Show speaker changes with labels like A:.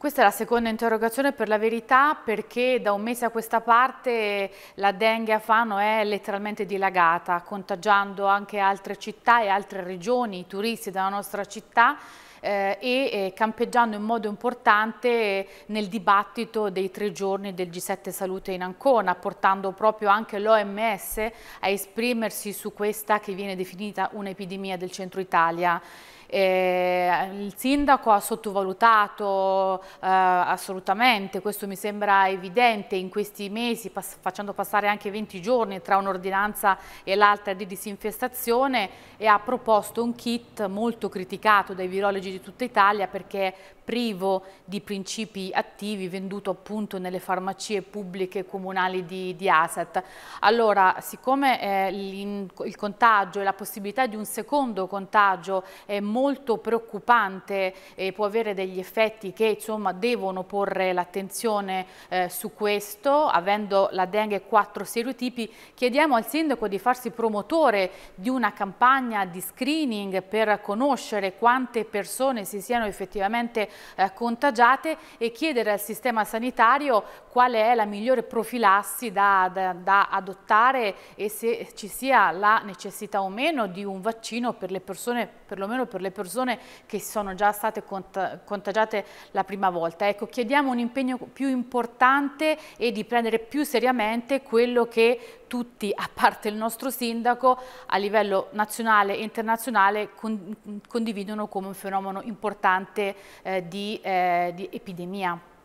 A: Questa è la seconda interrogazione per la verità perché da un mese a questa parte la dengue a Fano è letteralmente dilagata, contagiando anche altre città e altre regioni, i turisti della nostra città eh, e eh, campeggiando in modo importante nel dibattito dei tre giorni del G7 Salute in Ancona, portando proprio anche l'OMS a esprimersi su questa che viene definita un'epidemia del centro Italia eh, il sindaco ha sottovalutato eh, assolutamente, questo mi sembra evidente in questi mesi, pas facendo passare anche 20 giorni tra un'ordinanza e l'altra di disinfestazione e ha proposto un kit molto criticato dai virologi di tutta Italia perché privo di principi attivi venduto appunto nelle farmacie pubbliche comunali di, di Asset. Allora, siccome eh, il contagio e la possibilità di un secondo contagio è molto molto preoccupante e può avere degli effetti che insomma devono porre l'attenzione eh, su questo, avendo la dengue e quattro serotipi, chiediamo al sindaco di farsi promotore di una campagna di screening per conoscere quante persone si siano effettivamente eh, contagiate e chiedere al sistema sanitario qual è la migliore profilassi da, da, da adottare e se ci sia la necessità o meno di un vaccino per le persone, perlomeno per le le persone che sono già state cont contagiate la prima volta. Ecco, chiediamo un impegno più importante e di prendere più seriamente quello che tutti, a parte il nostro sindaco, a livello nazionale e internazionale con condividono come un fenomeno importante eh, di, eh, di epidemia.